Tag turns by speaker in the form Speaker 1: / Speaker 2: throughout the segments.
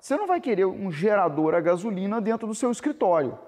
Speaker 1: Você não vai querer um gerador a gasolina dentro do seu escritório.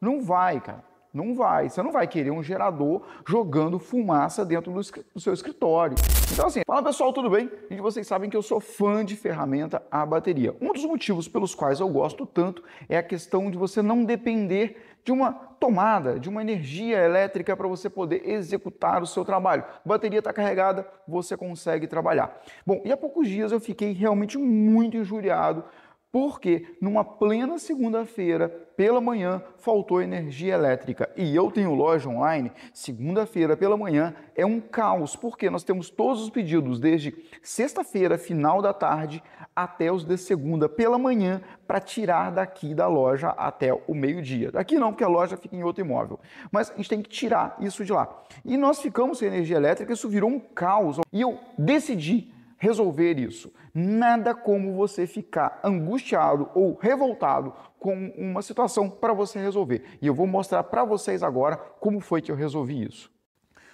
Speaker 1: Não vai, cara. Não vai. Você não vai querer um gerador jogando fumaça dentro do, seu escritório. Então, assim, fala pessoal, tudo bem? E vocês sabem que eu sou fã de ferramenta a bateria. Um dos motivos pelos quais eu gosto tanto é a questão de você não depender de uma tomada, de uma energia elétrica para você poder executar o seu trabalho. A bateria está carregada, você consegue trabalhar. Bom, e há poucos dias eu fiquei realmente muito injuriado porque numa plena segunda-feira, pela manhã, faltou energia elétrica. E eu tenho loja online, segunda-feira pela manhã é um caos, porque nós temos todos os pedidos desde sexta-feira, final da tarde, até os de segunda pela manhã, para tirar daqui da loja até o meio-dia. Daqui não, porque a loja fica em outro imóvel. Mas a gente tem que tirar isso de lá. E nós ficamos sem energia elétrica, isso virou um caos. E eu decidi resolver isso. Nada como você ficar angustiado ou revoltado com uma situação para você resolver. E eu vou mostrar para vocês agora como foi que eu resolvi isso.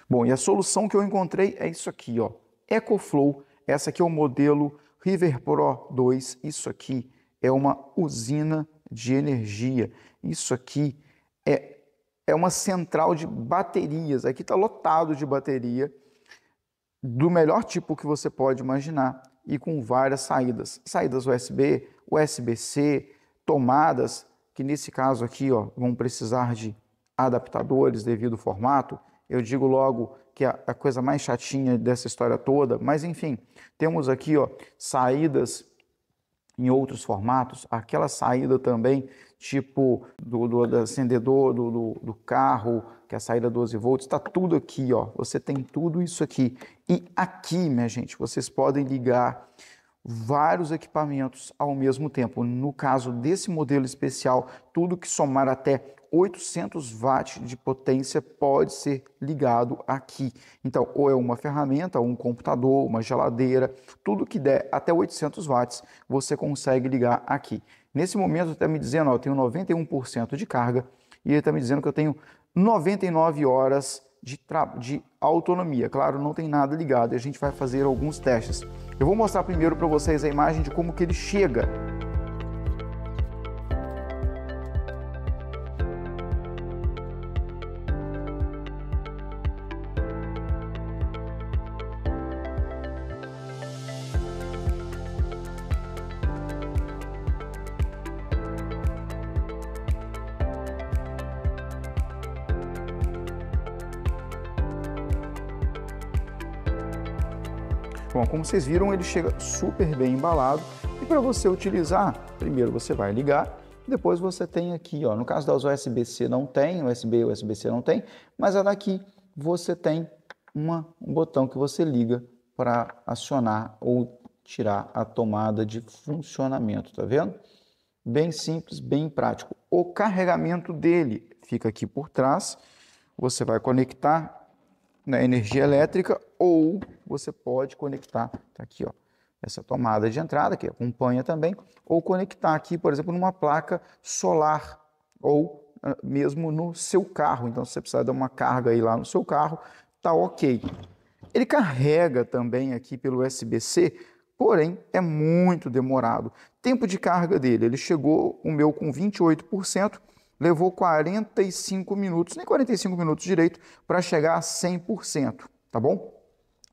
Speaker 1: Bom, e a solução que eu encontrei é isso aqui, ó. EcoFlow, essa aqui é o modelo River Pro 2, isso aqui é uma usina de energia. Isso aqui é, é uma central de baterias. Aqui está lotado de bateria do melhor tipo que você pode imaginar e com várias saídas. Saídas USB, USB-C, tomadas, que nesse caso aqui ó, vão precisar de adaptadores devido ao formato. Eu digo logo que é a coisa mais chatinha dessa história toda, mas enfim, temos aqui ó, saídas em outros formatos, aquela saída também, tipo do, do, do acendedor do, do, do, carro, que é a saída 12 volts, está tudo aqui, ó. Você tem tudo isso aqui. E aqui, minha gente, vocês podem ligar vários equipamentos ao mesmo tempo. No caso desse modelo especial, tudo que somar até 800 watts de potência pode ser ligado aqui. Então, ou é uma ferramenta, um computador, uma geladeira, tudo que der até 800 watts você consegue ligar aqui. Nesse momento ele está me dizendo, ó, eu tenho 91% de carga e ele está me dizendo que eu tenho 99 horas de, de, autonomia. Claro, não tem nada ligado e a gente vai fazer alguns testes. Eu vou mostrar primeiro para vocês a imagem de como que ele chega Bom, como vocês viram, ele chega super bem embalado e para você utilizar, primeiro você vai ligar, depois você tem aqui, ó, no caso das USB-C não tem, USB e USB-C não tem, mas a daqui você tem uma, um botão que você liga para acionar ou tirar a tomada de funcionamento, tá vendo? Bem simples, bem prático. O carregamento dele fica aqui por trás, você vai conectar na energia elétrica ou você pode conectar, tá aqui, ó, essa tomada de entrada, que acompanha também, ou conectar aqui, por exemplo, numa placa solar ou ah, mesmo no seu carro. Então, se você precisar dar uma carga aí lá no seu carro, tá ok. Ele carrega também aqui pelo USB-C, porém é muito demorado. Tempo de carga dele, ele chegou o meu com 28%, levou 45 minutos, nem 45 minutos direito, para chegar a 100%, tá bom?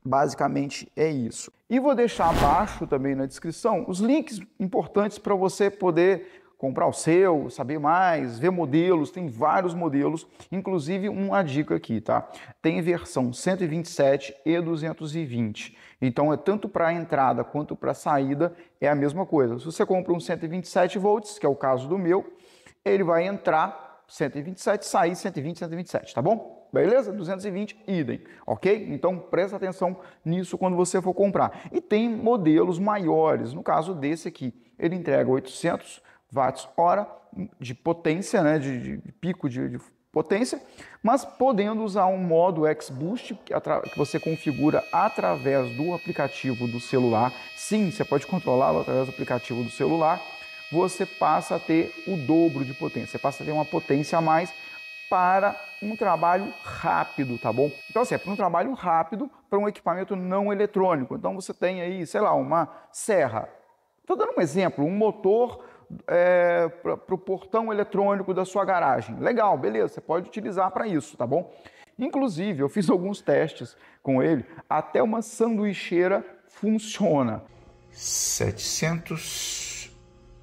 Speaker 1: Basicamente é isso. E vou deixar abaixo também na descrição os links importantes para você poder comprar o seu, saber mais, ver modelos, tem vários modelos, inclusive uma dica aqui, tá? Tem versão 127 e 220. Então é tanto para entrada quanto para saída é a mesma coisa. Se você compra um 127 volts, que é o caso do meu, ele vai entrar 127, sair 120, 127, tá bom? Beleza? 220, idem, ok? Então presta atenção nisso quando você for comprar. E tem modelos maiores, no caso desse aqui, ele entrega 800 watts hora de potência, né, de, de pico de, de, potência, mas podendo usar um modo X-Boost que, que, você configura através do aplicativo do celular. Sim, você pode controlá-lo através do aplicativo do celular. Você passa a ter o dobro de potência, você passa a ter uma potência a mais para um trabalho rápido, tá bom? Então, assim, é para um trabalho rápido para um equipamento não eletrônico. Então, você tem aí, sei lá, uma serra. Estou dando um exemplo, um motor é, para o portão eletrônico da sua garagem. Legal, beleza, você pode utilizar para isso, tá bom? Inclusive, eu fiz alguns testes com ele, até uma sanduicheira funciona. 700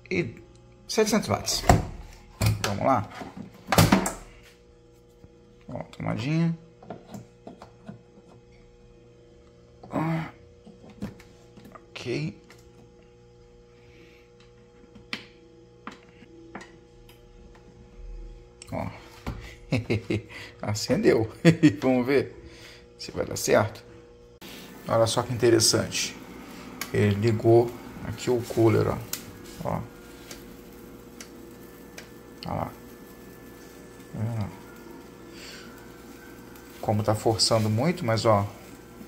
Speaker 1: e 700 watts. Vamos lá. Ó, tomadinha. ok. Ó. Acendeu. Vamos ver se vai dar certo. Olha só que interessante. Ele ligou aqui o cooler, ó. Ó. ó. lá. Olha lá. Hum. Como tá forçando muito, mas ó,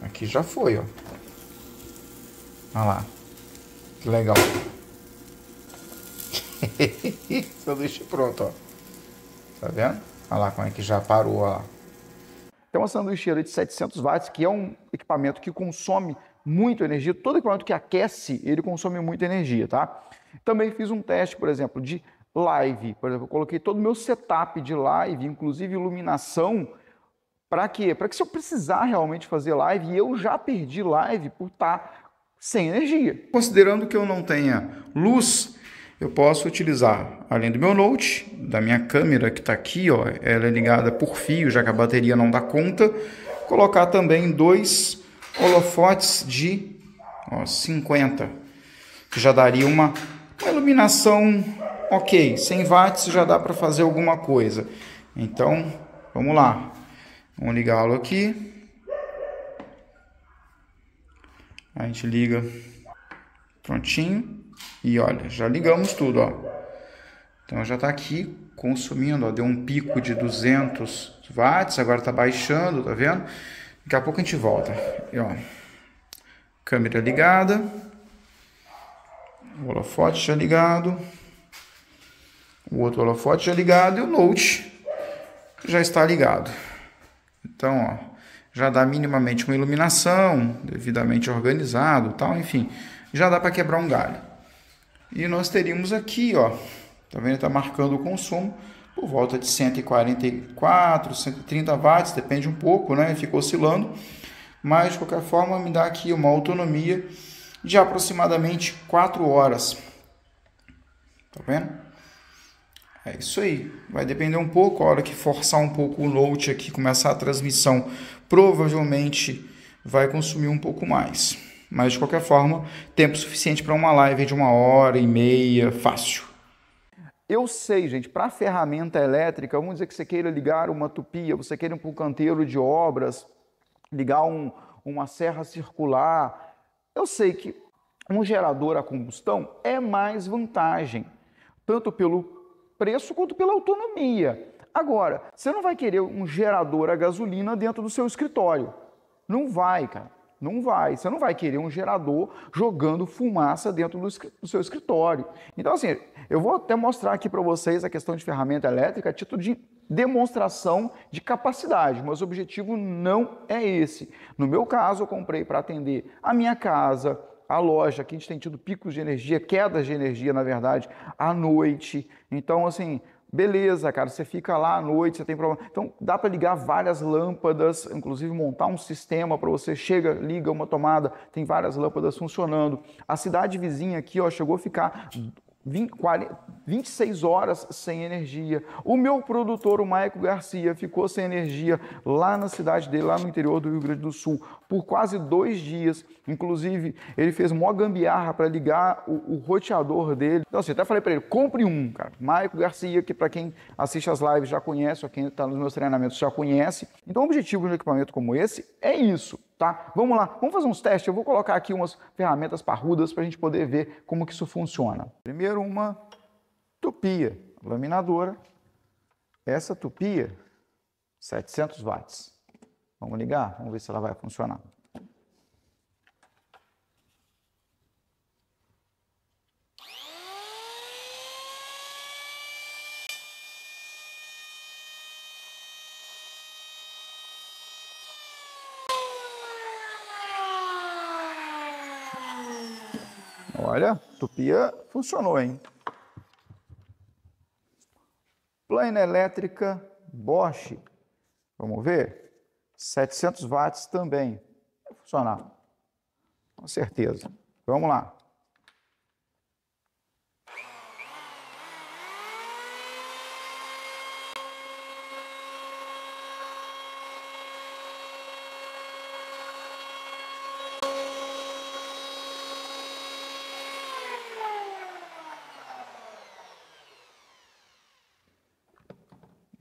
Speaker 1: aqui já foi, ó. Olha lá. Que legal. sanduíche pronto, ó. Tá vendo? Olha lá como é que já parou, ó. Tem uma sanduicheira de 700 watts, que é um equipamento que consome muito energia. Todo equipamento que aquece, ele consome muita energia, tá? Também fiz um teste, por exemplo, de live. Por exemplo, eu coloquei todo o meu setup de live, inclusive iluminação, para quê? Para que se eu precisar realmente fazer live, e eu já perdi live por estar tá sem energia. Considerando que eu não tenha luz, eu posso utilizar, além do meu note, da minha câmera que está aqui, ó, ela é ligada por fio, já que a bateria não dá conta, colocar também dois holofotes de ó, 50, que já daria uma, uma iluminação ok, 100 watts já dá para fazer alguma coisa. Então, vamos lá. Vamos ligá-lo aqui. A gente liga. Prontinho. E olha, já ligamos tudo, ó. Então já está aqui consumindo, ó. Deu um pico de 200 watts, agora está baixando, tá vendo? Daqui a pouco a gente volta. E, ó, câmera ligada. O holofote já ligado. O outro holofote já ligado e o note já está ligado. Então, ó, já dá minimamente uma iluminação, devidamente organizado, tal, enfim, já dá para quebrar um galho. E nós teríamos aqui, ó, tá vendo? Está marcando o consumo por volta de 144, 130 watts, depende um pouco, né? Fica oscilando, mas de qualquer forma me dá aqui uma autonomia de aproximadamente 4 horas. Tá vendo? É isso aí. Vai depender um pouco, a hora que forçar um pouco o note aqui, começar a transmissão, provavelmente vai consumir um pouco mais. Mas de qualquer forma, tempo suficiente para uma live de uma hora e meia, fácil. Eu sei, gente, para ferramenta elétrica, vamos dizer que você queira ligar uma tupia, você queira para um canteiro de obras, ligar um, uma serra circular. Eu sei que um gerador a combustão é mais vantagem, tanto pelo preço quanto pela autonomia. Agora, você não vai querer um gerador a gasolina dentro do seu escritório. Não vai, cara. Não vai. Você não vai querer um gerador jogando fumaça dentro do, seu escritório. Então, assim, eu vou até mostrar aqui para vocês a questão de ferramenta elétrica a título de demonstração de capacidade, mas o objetivo não é esse. No meu caso, eu comprei para atender a minha casa, a loja, que a gente tem tido picos de energia, quedas de energia, na verdade, à noite. Então, assim, Beleza, cara, você fica lá à noite, você tem problema. Então, dá para ligar várias lâmpadas, inclusive montar um sistema para você chega, liga uma tomada, tem várias lâmpadas funcionando. A cidade vizinha aqui, ó, chegou a ficar 20, 40, 26 horas sem energia. O meu produtor, o Maico Garcia, ficou sem energia lá na cidade dele, lá no interior do Rio Grande do Sul, por quase dois dias. Inclusive, ele fez mó gambiarra para ligar o, o, roteador dele. Então, assim, até falei para ele: compre um, cara. Maico Garcia, que para quem assiste as lives já conhece, ou quem está nos meus treinamentos já conhece. Então, o objetivo de um equipamento como esse é isso Tá? Vamos lá, vamos fazer uns testes. Eu vou colocar aqui umas ferramentas parrudas para a gente poder ver como que isso funciona. Primeiro, uma tupia laminadora. Essa tupia, 700 watts. Vamos ligar? Vamos ver se ela vai funcionar. Olha, tupia funcionou, hein? Plana elétrica Bosch. Vamos ver? 700 watts também. Vai funcionar. Com certeza. Vamos lá.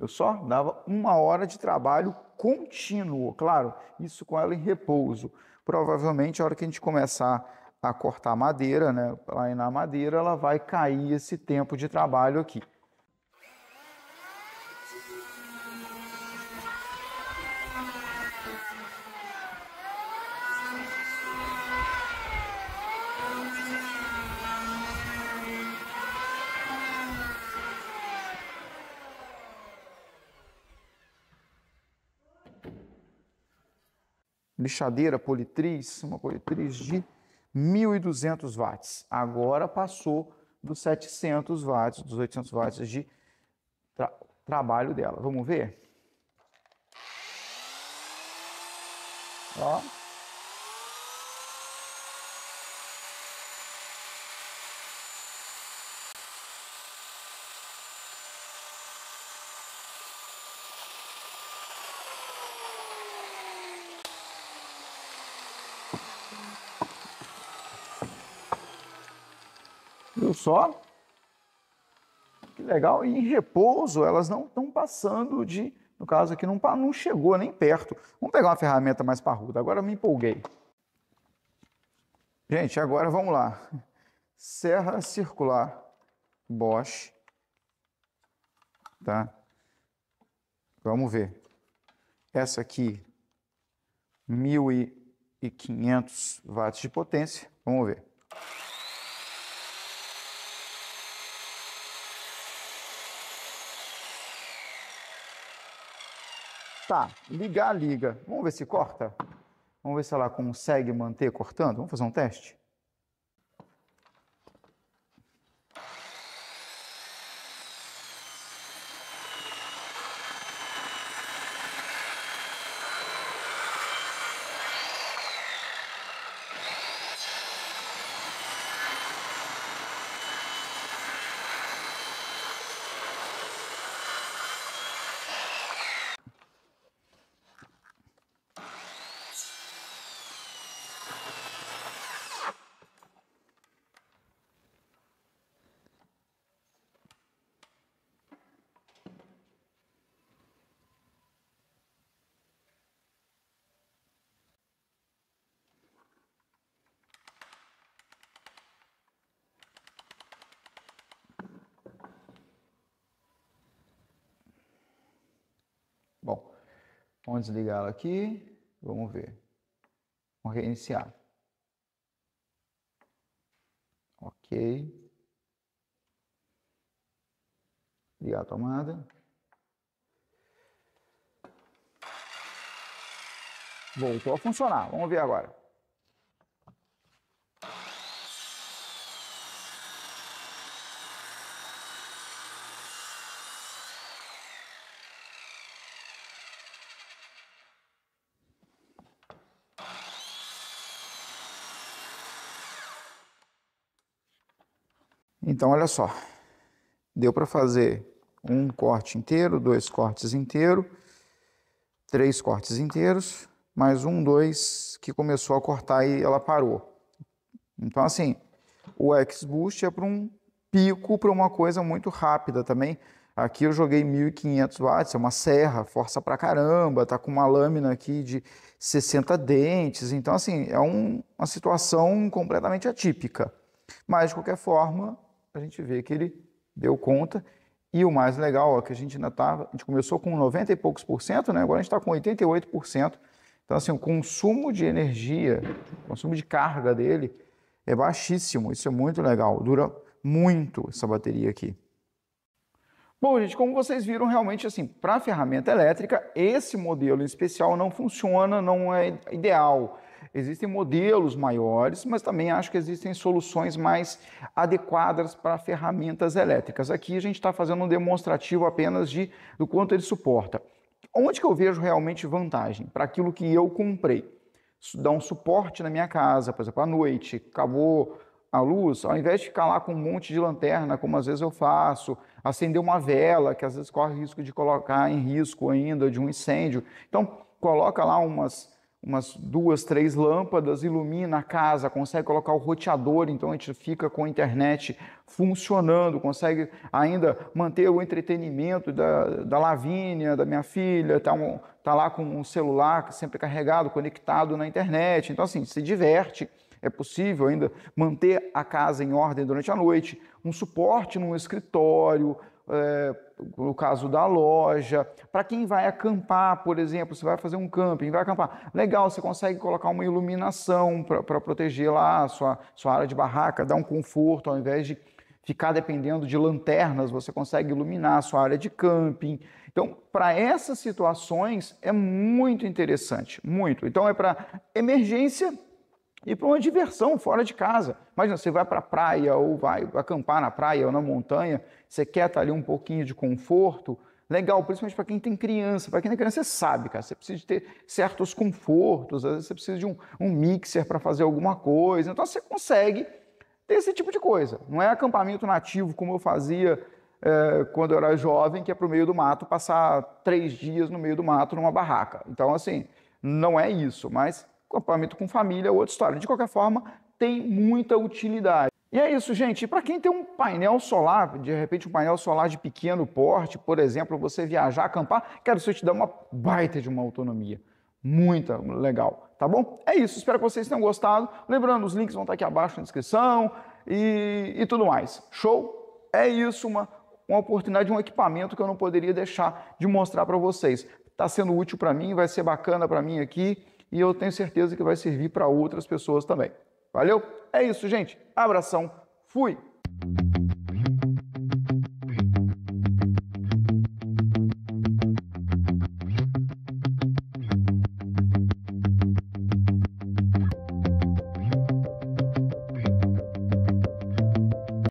Speaker 1: Eu só dava uma hora de trabalho contínuo, claro, isso com ela em repouso. Provavelmente, a hora que a gente começar a cortar madeira, né, lá na madeira, ela vai cair esse tempo de trabalho aqui. lixadeira politriz, uma politriz de 1.200 watts. Agora passou dos 700 watts, dos 800 watts de tra trabalho dela. Vamos ver? Ó. Viu só? Que legal. E em repouso, elas não estão passando de. No caso aqui, não, não chegou nem perto. Vamos pegar uma ferramenta mais parruda. Agora eu me empolguei. Gente, agora vamos lá. Serra circular Bosch. Tá? Vamos ver. Essa aqui, 1500 watts de potência. Vamos ver. Tá, ligar, liga. Vamos ver se corta? Vamos ver se ela consegue manter cortando? Vamos fazer um teste? Vamos desligá-la aqui. Vamos ver. Vamos reiniciar. Ok. Ligar a tomada. Voltou a funcionar. Vamos ver agora. Então, olha só, deu para fazer um corte inteiro, dois cortes inteiros, três cortes inteiros, mais um, dois que começou a cortar e ela parou. Então, assim, o X-Boost é para um pico, para uma coisa muito rápida também. Aqui eu joguei 1500 watts, é uma serra, força pra caramba, tá com uma lâmina aqui de 60 dentes, então assim, é um, uma situação completamente atípica. Mas de qualquer forma, a gente vê que ele deu conta. E o mais legal é que a gente ainda estava, tá, a gente começou com 90 e poucos por cento, né? agora a gente está com 88 por cento. Então, assim, o consumo de energia, o consumo de carga dele é baixíssimo. Isso é muito legal. Dura muito essa bateria aqui. Bom, gente, como vocês viram, realmente, assim, para ferramenta elétrica, esse modelo em especial não funciona, não é ideal. Existem modelos maiores, mas também acho que existem soluções mais adequadas para ferramentas elétricas. Aqui a gente está fazendo um demonstrativo apenas de do quanto ele suporta. Onde que eu vejo realmente vantagem para aquilo que eu comprei? Dar um suporte na minha casa, por exemplo, à noite, acabou a luz, ao invés de ficar lá com um monte de lanterna, como às vezes eu faço, acender uma vela, que às vezes corre risco de colocar em risco ainda de um incêndio. Então, coloca lá umas umas duas, três lâmpadas, ilumina a casa, consegue colocar o roteador, então a gente fica com a internet funcionando, consegue ainda manter o entretenimento da, da Lavínia, da minha filha, tá, um, tá lá com um celular sempre carregado, conectado na internet, então assim, se diverte, é possível ainda manter a casa em ordem durante a noite, um suporte num escritório, é, no caso da loja, para quem vai acampar, por exemplo, você vai fazer um camping, vai acampar, legal, você consegue colocar uma iluminação para proteger lá a sua, sua área de barraca, dar um conforto ao invés de ficar dependendo de lanternas, você consegue iluminar a sua área de camping. Então, para essas situações é muito interessante, muito. Então é para emergência ir para uma diversão fora de casa. Imagina, você vai para a praia ou vai acampar na praia ou na montanha, você quer estar tá ali um pouquinho de conforto. Legal, principalmente para quem tem criança. Para quem tem criança, você sabe, cara, você precisa de ter certos confortos, às vezes você precisa de um, um mixer para fazer alguma coisa. Então você consegue ter esse tipo de coisa. Não é acampamento nativo como eu fazia é, quando eu era jovem, que é para o meio do mato, passar três dias no meio do mato numa barraca. Então, assim, não é isso, mas acampamento com família é outra história. De qualquer forma, tem muita utilidade. E é isso, gente. Para quem tem um painel solar, de repente um painel solar de pequeno porte, por exemplo, você viajar, acampar, quero só te dar uma baita de uma autonomia. Muita, legal, tá bom? É isso, espero que vocês tenham gostado. Lembrando, os links vão estar tá aqui abaixo na descrição e, e tudo mais. Show? É isso, uma, uma oportunidade, um equipamento que eu não poderia deixar de mostrar para vocês. Está sendo útil para mim, vai ser bacana para mim aqui e eu tenho certeza que vai servir para outras pessoas também. Valeu? É isso, gente. Abração. Fui.